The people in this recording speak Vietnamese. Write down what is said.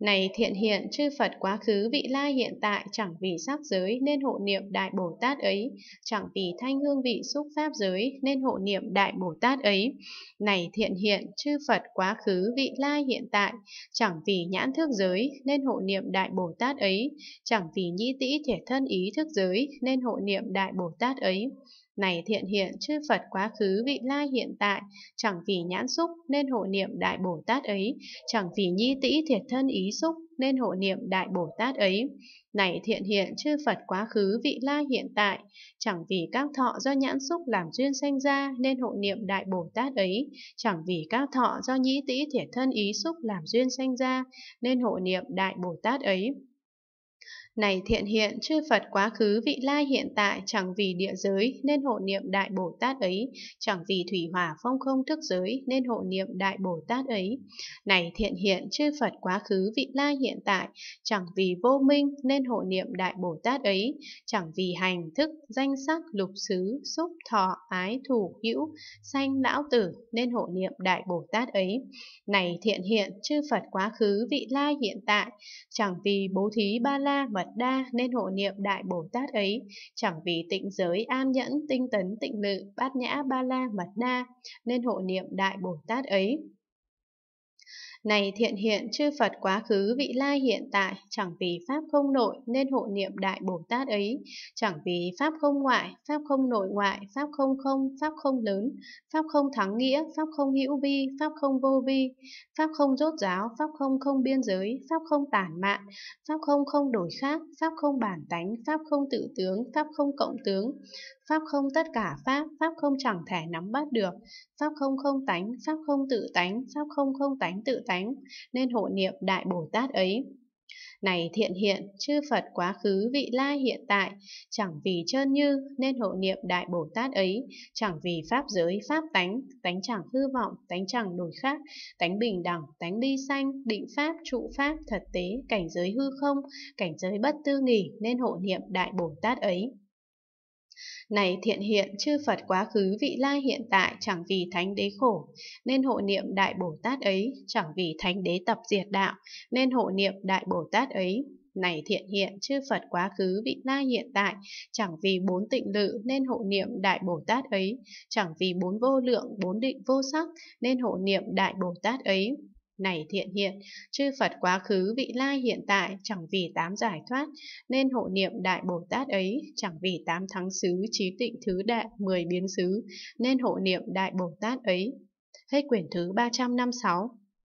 Này thiện hiện, chư Phật quá khứ vị lai hiện tại chẳng vì sắc giới nên hộ niệm Đại Bồ Tát ấy, chẳng vì thanh hương vị xúc pháp giới nên hộ niệm Đại Bồ Tát ấy. Này thiện hiện, chư Phật quá khứ vị lai hiện tại, chẳng vì nhãn thức giới nên hộ niệm Đại Bồ Tát ấy, chẳng vì nhĩ tĩ thể thân ý thức giới nên hộ niệm Đại Bồ Tát ấy. Này thiện hiện, chư Phật quá khứ vị lai hiện tại, chẳng vì nhãn xúc nên hộ niệm Đại Bồ Tát ấy, chẳng vì nhi tĩ thiệt thân ý xúc nên hộ niệm Đại Bồ Tát ấy. Này thiện hiện, chư Phật quá khứ vị lai hiện tại, chẳng vì các thọ do nhãn xúc làm duyên sanh ra nên hộ niệm Đại Bồ Tát ấy, chẳng vì các thọ do nhi tĩ thiệt thân ý xúc làm duyên sanh ra nên hộ niệm Đại Bồ Tát ấy. Này thiện hiện, chư Phật quá khứ vị lai hiện tại chẳng vì địa giới nên hộ niệm Đại Bồ Tát ấy, chẳng vì thủy hỏa phong không thức giới nên hộ niệm Đại Bồ Tát ấy. Này thiện hiện, chư Phật quá khứ vị lai hiện tại chẳng vì vô minh nên hộ niệm Đại Bồ Tát ấy, chẳng vì hành thức, danh sắc, lục xứ, xúc, thọ, ái, thủ, hữu, sanh, lão tử nên hộ niệm Đại Bồ Tát ấy. Này thiện hiện, chư Phật quá khứ vị lai hiện tại chẳng vì bố thí ba la la mật đa nên hộ niệm đại bồ tát ấy chẳng vì tịnh giới an nhẫn tinh tấn tịnh lự bát nhã ba la mật đa nên hộ niệm đại bồ tát ấy này thiện hiện chư Phật quá khứ vị lai hiện tại, chẳng vì Pháp không nội nên hộ niệm Đại Bồ Tát ấy, chẳng vì Pháp không ngoại, Pháp không nội ngoại, Pháp không không, Pháp không lớn, Pháp không thắng nghĩa, Pháp không hữu vi, Pháp không vô vi, Pháp không rốt giáo, Pháp không không biên giới, Pháp không tản mạn, Pháp không không đổi khác, Pháp không bản tánh, Pháp không tự tướng, Pháp không cộng tướng, Pháp không tất cả Pháp, Pháp không chẳng thể nắm bắt được, Pháp không không tánh, Pháp không tự tánh, Pháp không không tánh tự tánh, nên hộ niệm Đại Bồ Tát ấy. Này thiện hiện, chư Phật quá khứ vị lai hiện tại, chẳng vì trơn như nên hộ niệm Đại Bồ Tát ấy, chẳng vì Pháp giới Pháp tánh, tánh chẳng hư vọng, tánh chẳng đổi khác, tánh bình đẳng, tánh ly sanh, định Pháp, trụ Pháp, thật tế, cảnh giới hư không, cảnh giới bất tư nghỉ nên hộ niệm Đại Bồ Tát ấy. Này thiện hiện, chư Phật quá khứ vị lai hiện tại chẳng vì thánh đế khổ, nên hộ niệm đại Bồ Tát ấy, chẳng vì thánh đế tập diệt đạo, nên hộ niệm đại Bồ Tát ấy. Này thiện hiện, chư Phật quá khứ vị lai hiện tại, chẳng vì bốn tịnh lự nên hộ niệm đại Bồ Tát ấy, chẳng vì bốn vô lượng, bốn định vô sắc nên hộ niệm đại Bồ Tát ấy này thiện hiện, chư Phật quá khứ vị lai hiện tại chẳng vì tám giải thoát, nên hộ niệm Đại Bồ Tát ấy, chẳng vì tám thắng xứ trí tịnh thứ đại mười biến xứ, nên hộ niệm Đại Bồ Tát ấy. Hết quyển thứ 356